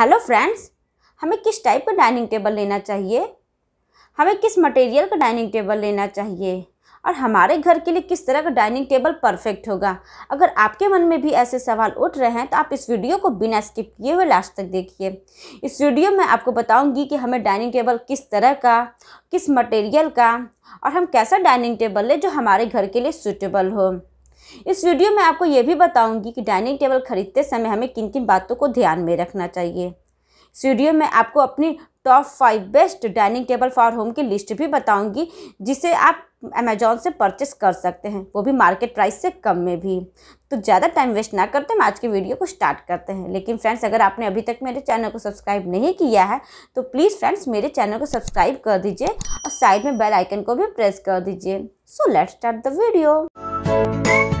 hello friends हमें किस type का डाइनिंग टेबल लेना चाहिए हमें किस मटेरियल का डाइनिंग टेबल लेना चाहिए और हमारे घर के लिए किस तरह का डाइनिंग टेबल परफेक्ट होगा अगर आपके मन में भी ऐसे सवाल उठ रहे हैं तो आप इस वीडियो को बिना स्किप किए हुए लास्ट तक देखिए इस वीडियो में आपको बताऊंगी कि हमें डाइनिंग टेबल किस तरह का किस मटेरियल का और हम कैसा डाइनिंग टेबल लें जो हमारे घर के लिए सूटेबल हो इस वीडियो में आपको ये भी बताऊंगी कि डाइनिंग टेबल खरीदते समय हमें किन किन बातों को ध्यान में रखना चाहिए इस वीडियो में आपको अपनी top five best dining table for home की लिस्ट भी बताऊंगी जिसे आप अमेजोन से परचेस कर सकते हैं वो भी मार्केट प्राइस से कम में भी तो ज़्यादा टाइम वेस्ट ना करते हम आज की वीडियो को स्टार्ट करते हैं लेकिन फ्रेंड्स अगर आपने अभी तक मेरे चैनल को सब्सक्राइब नहीं किया है तो प्लीज़ फ्रेंड्स मेरे चैनल को सब्सक्राइब कर दीजिए और साइड में बेल आइकन को भी प्रेस कर दीजिए so let start the video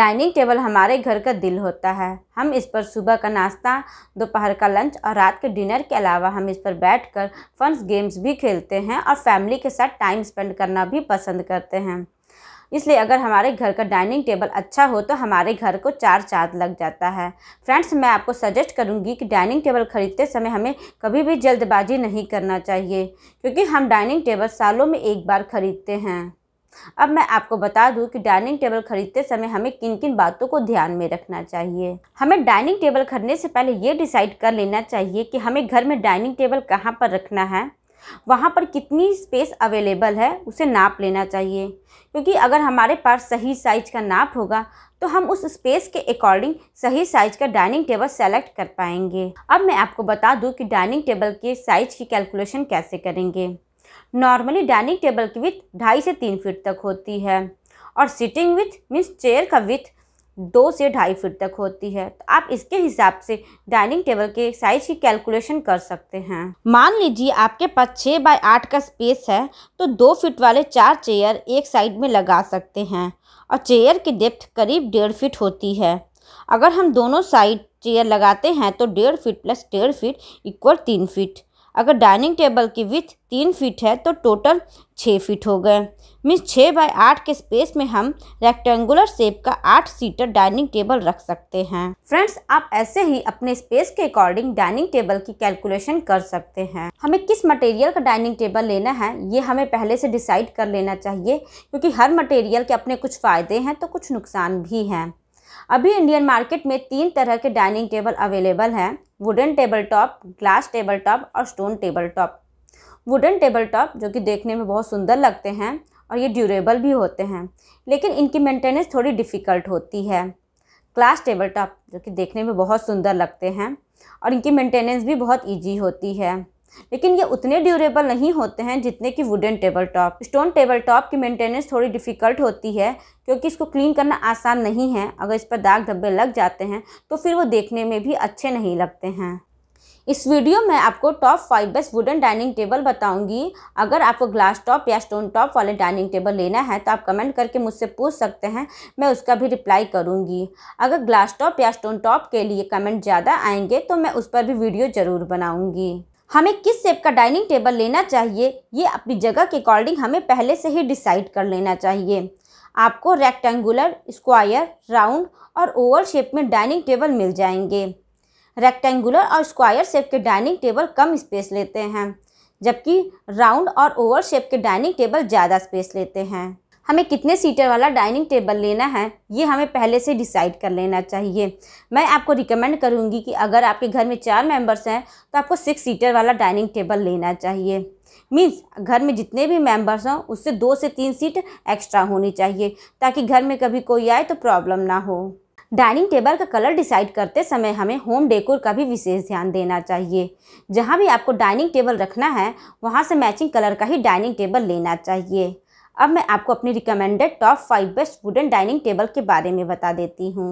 dining table हमारे घर का दिल होता है हम इस पर सुबह का नाश्ता दोपहर का लंच और रात के डिनर के अलावा हम इस पर बैठकर फन गेम्स भी खेलते हैं और फैमिली के साथ टाइम स्पेंड करना भी पसंद करते हैं इसलिए अगर हमारे घर का डाइनिंग टेबल अच्छा हो तो हमारे घर को चार चाँद लग जाता है फ्रेंड्स मैं आपको सजेस्ट करूंगी कि डाइनिंग टेबल ख़रीदते समय हमें कभी भी जल्दबाजी नहीं करना चाहिए क्योंकि हम डाइनिंग टेबल सालों में एक बार ख़रीदते हैं अब मैं आपको बता दूं कि डाइनिंग टेबल खरीदते समय हमें किन किन बातों को ध्यान में रखना चाहिए हमें डाइनिंग टेबल खरीदने से पहले ये डिसाइड कर लेना चाहिए कि हमें घर में डाइनिंग टेबल कहाँ पर रखना है वहाँ पर कितनी स्पेस अवेलेबल है उसे नाप लेना चाहिए क्योंकि अगर हमारे पास सही साइज का नाप होगा तो हम उस स्पेस के अकॉर्डिंग सही साइज का डाइनिंग टेबल सेलेक्ट कर पाएंगे अब मैं आपको बता दूं कि डाइनिंग टेबल के साइज की कैलकुलेशन कैसे करेंगे नॉर्मली डाइनिंग टेबल की विथ ढाई से तीन फीट तक होती है और सिटिंग विथ मीन्स चेयर का विथ दो से ढाई फीट तक होती है तो आप इसके हिसाब से डाइनिंग टेबल के साइज की कैलकुलेशन कर सकते हैं मान लीजिए आपके पास छः बाय आठ का स्पेस है तो दो फीट वाले चार चेयर एक साइड में लगा सकते हैं और चेयर की डेप्थ करीब डेढ़ फीट होती है अगर हम दोनों साइड चेयर लगाते हैं तो डेढ़ फीट प्लस डेढ़ फीट इक्वल तीन फीट अगर डाइनिंग टेबल की विथ तीन फीट है तो टोटल छः फीट हो गए मीन्स छः बाय आठ के स्पेस में हम रेक्टेंगुलर शेप का आठ सीटर डाइनिंग टेबल रख सकते हैं फ्रेंड्स आप ऐसे ही अपने स्पेस के अकॉर्डिंग डाइनिंग टेबल की कैलकुलेशन कर सकते हैं हमें किस मटेरियल का डाइनिंग टेबल लेना है ये हमें पहले से डिसाइड कर लेना चाहिए क्योंकि हर मटेरियल के अपने कुछ फ़ायदे हैं तो कुछ नुकसान भी हैं अभी इंडियन मार्केट में तीन तरह के डाइनिंग टेबल अवेलेबल हैं wooden table top glass table top और stone table top wooden table top जो कि देखने में बहुत सुंदर लगते हैं और ये ड्यूरेबल भी होते हैं लेकिन इनकी मेंटेनेंस थोड़ी डिफ़िकल्ट होती है ग्लास टेबल टॉप जो कि देखने में बहुत सुंदर लगते हैं और इनकी मेंटेनेंस भी बहुत ईजी होती है लेकिन ये उतने ड्यूरेबल नहीं होते हैं जितने कि wooden table top stone table top की मेंटेनेंस थोड़ी डिफ़िकल्ट होती है क्योंकि इसको क्लीन करना आसान नहीं है अगर इस पर दाग धब्बे लग जाते हैं तो फिर वो देखने में भी अच्छे नहीं लगते हैं इस वीडियो में आपको top five best wooden dining table बताऊंगी अगर आपको ग्लास टॉप या स्टोन टॉप वाले डाइनिंग टेबल लेना है तो आप कमेंट करके मुझसे पूछ सकते हैं मैं उसका भी रिप्लाई करूंगी अगर ग्लास टॉप या स्टोन टॉप के लिए कमेंट ज़्यादा आएंगे तो मैं उस पर भी वीडियो ज़रूर बनाऊँगी हमें किस शेप का डाइनिंग टेबल लेना चाहिए ये अपनी जगह के अकॉर्डिंग हमें पहले से ही डिसाइड कर लेना चाहिए आपको रेक्टेंगुलर स्क्वायर राउंड और ओवल शेप में डाइनिंग टेबल मिल जाएंगे रेक्टेंगुलर और स्क्वायर शेप के डाइनिंग टेबल कम स्पेस लेते हैं जबकि राउंड और ओवल शेप के डाइनिंग टेबल ज़्यादा स्पेस लेते हैं हमें कितने सीटर वाला डाइनिंग टेबल लेना है ये हमें पहले से डिसाइड कर लेना चाहिए मैं आपको रिकमेंड करूँगी कि अगर आपके घर में चार मेंबर्स हैं तो आपको सिक्स सीटर वाला डाइनिंग टेबल लेना चाहिए मीन्स घर में जितने भी मेंबर्स हों उससे दो से तीन सीट एक्स्ट्रा होनी चाहिए ताकि घर में कभी कोई आए तो प्रॉब्लम ना हो डाइनिंग टेबल का कलर डिसाइड करते समय हमें होम डेकोर का भी विशेष ध्यान देना चाहिए जहाँ भी आपको डाइनिंग टेबल रखना है वहाँ से मैचिंग कलर का ही डाइनिंग टेबल लेना चाहिए अब मैं आपको अपनी recommended top five best wooden dining table के बारे में बता देती हूँ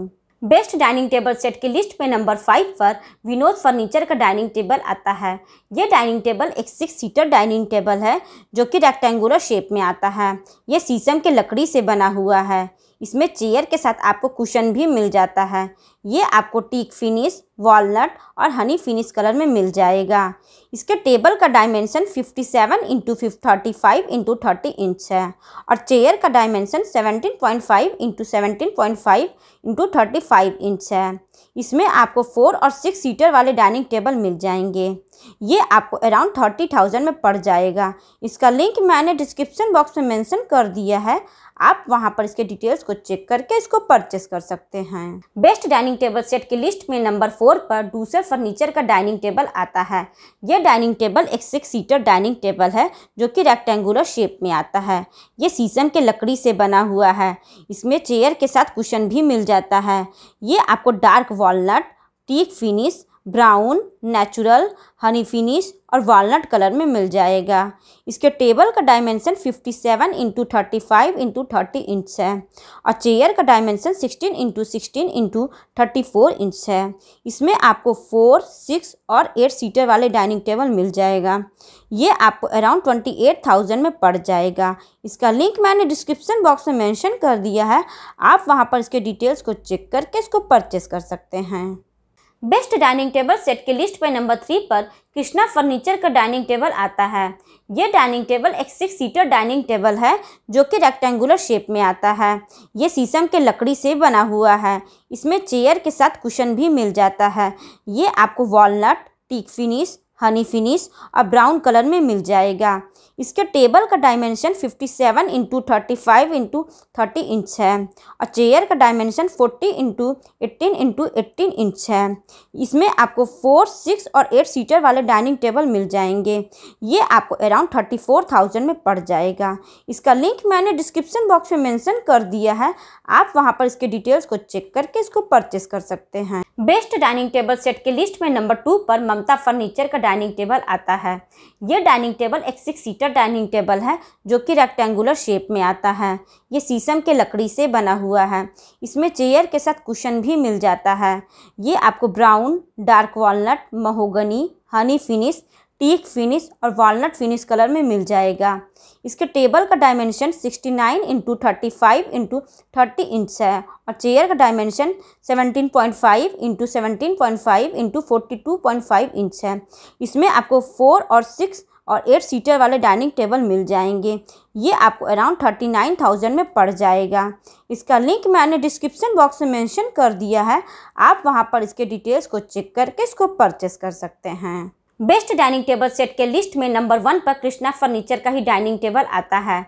बेस्ट डाइनिंग टेबल सेट की लिस्ट में नंबर फाइव पर विनोद फर्नीचर का डाइनिंग टेबल आता है ये डाइनिंग टेबल एक सिक्स सीटर डाइनिंग टेबल है जो कि रेक्टेंगुलर शेप में आता है ये शीशम के लकड़ी से बना हुआ है इसमें चेयर के साथ आपको कुशन भी मिल जाता है ये आपको टीक फिनिश वॉलनट और हनी फिनिश कलर में मिल जाएगा इसके टेबल का dimension 57 seven into thirty five into thirty inch है और चेयर का dimension 17.5 point five into seventeen point five into thirty five inch है इसमें आपको फोर और सिक्स सीटर वाले डाइनिंग टेबल मिल जाएंगे ये आपको अराउंड थर्टी थाउजेंड में पड़ जाएगा इसका लिंक मैंने डिस्क्रिप्शन बॉक्स में मेंशन कर दिया है आप वहाँ पर इसके डिटेल्स को चेक करके इसको परचेस कर सकते हैं best dining dining table set की लिस्ट में नंबर फोर पर दूसरे फर्नीचर का डाइनिंग टेबल आता है यह डाइनिंग टेबल एक सिक्स सीटर डाइनिंग टेबल है जो कि रेक्टेंगुलर शेप में आता है ये शीशम के लकड़ी से बना हुआ है इसमें चेयर के साथ कुशन भी मिल जाता है ये आपको dark walnut teak finish brown natural honey finish और वालनट कलर में मिल जाएगा इसके टेबल का dimension 57 seven into thirty five into thirty inch है और चेयर का dimension 16 into sixteen into thirty four inch है इसमें आपको फोर सिक्स और एट सीटर वाले डाइनिंग टेबल मिल जाएगा ये आपको अराउंड ट्वेंटी एट थाउजेंड में पड़ जाएगा इसका लिंक मैंने डिस्क्रिप्शन बॉक्स में मैंशन कर दिया है आप वहाँ पर इसके डिटेल्स को चेक करके इसको परचेस कर सकते हैं बेस्ट डाइनिंग टेबल सेट की लिस्ट पर नंबर थ्री पर कृष्णा फर्नीचर का डाइनिंग टेबल आता है ये डाइनिंग टेबल एक सिक्स सीटर डाइनिंग टेबल है जो कि रेक्टेंगुलर शेप में आता है ये शीशम के लकड़ी से बना हुआ है इसमें चेयर के साथ कुशन भी मिल जाता है ये आपको walnut teak finish honey finish और ब्राउन कलर में मिल जाएगा इसके टेबल का dimension 57 seven into thirty five into thirty inch है और चेयर का dimension 40 into eighteen into eighteen inch है इसमें आपको फोर सिक्स और एट सीटर वाले डाइनिंग टेबल मिल जाएंगे ये आपको अराउंड थर्टी फोर थाउजेंड में पड़ जाएगा इसका लिंक मैंने डिस्क्रिप्शन बॉक्स में मेंशन कर दिया है आप वहाँ पर इसके डिटेल्स को चेक करके इसको परचेस कर सकते हैं बेस्ट डाइनिंग टेबल सेट के लिस्ट में नंबर टू पर ममता फर्नीचर का डाइनिंग टेबल आता है ये डाइनिंग टेबल एक सिक्स सीटर डाइनिंग टेबल है जो कि रेक्टेंगुलर शेप में आता है ये शीशम के लकड़ी से बना हुआ है इसमें चेयर के साथ कुशन भी मिल जाता है ये आपको brown dark walnut mahogany honey finish teak finish और वालनट फिनिश कलर में मिल जाएगा इसके टेबल का dimension 69 nine into thirty five into thirty inch है और चेयर का dimension 17.5 point five into seventeen point five into forty two point five inch है इसमें आपको फोर और सिक्स और एट सीटर वाले डाइनिंग टेबल मिल जाएंगे ये आपको अराउंड थर्टी नाइन थाउजेंड में पड़ जाएगा इसका लिंक मैंने डिस्क्रिप्शन बॉक्स में मेंशन कर दिया है आप वहाँ पर इसके डिटेल्स को चेक करके इसको परचेस कर सकते हैं बेस्ट डाइनिंग टेबल सेट के लिस्ट में नंबर वन पर कृष्णा फर्नीचर का ही डाइनिंग टेबल आता है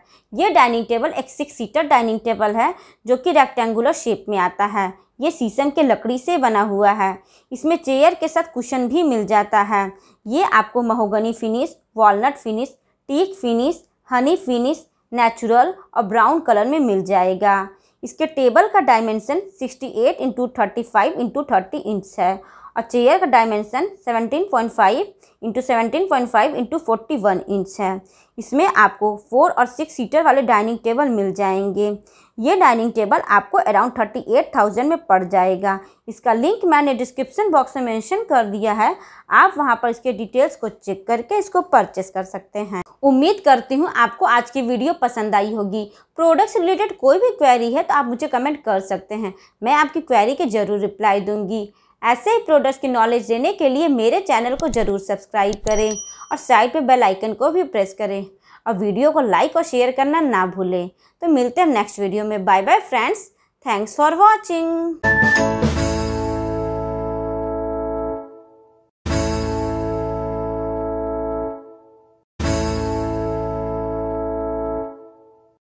ये डाइनिंग टेबल एक सिक्स सीटर डाइनिंग टेबल है जो कि रेक्टेंगुलर शेप में आता है ये शीशम के लकड़ी से बना हुआ है इसमें चेयर के साथ कुशन भी मिल जाता है ये आपको mahogany finish walnut finish teak finish honey finish natural और ब्राउन कलर में मिल जाएगा इसके टेबल का dimension 68 eight into thirty inch है और चेयर का dimension seventeen point five into seventeen point five into forty one inch है इसमें आपको फोर और सिक्स सीटर वाले डाइनिंग टेबल मिल जाएंगे ये डाइनिंग टेबल आपको अराउंड थर्टी एट थाउजेंड में पड़ जाएगा इसका लिंक मैंने डिस्क्रिप्शन बॉक्स में मेंशन कर दिया है आप वहाँ पर इसके डिटेल्स को चेक करके इसको परचेस कर सकते हैं उम्मीद करती हूँ आपको आज की वीडियो पसंद आई होगी प्रोडक्ट्स रिलेटेड कोई भी क्वेरी है तो आप मुझे कमेंट कर सकते हैं मैं आपकी क्वेरी के ज़रूर रिप्लाई दूँगी ऐसे ही प्रोडक्ट्स की नॉलेज देने के लिए मेरे चैनल को ज़रूर सब्सक्राइब करें और साइड पर बेल आइकन को भी प्रेस करें और वीडियो को लाइक और शेयर करना ना भूलें तो मिलते हैं नेक्स्ट वीडियो में bye bye friends thanks for watching